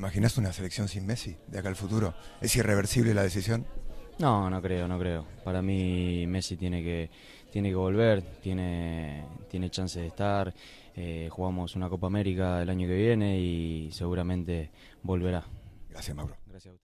imaginas una selección sin Messi de acá al futuro? ¿Es irreversible la decisión? No, no creo, no creo. Para mí Messi tiene que, tiene que volver, tiene, tiene chance de estar. Eh, jugamos una Copa América el año que viene y seguramente volverá. Gracias, Mauro. Gracias a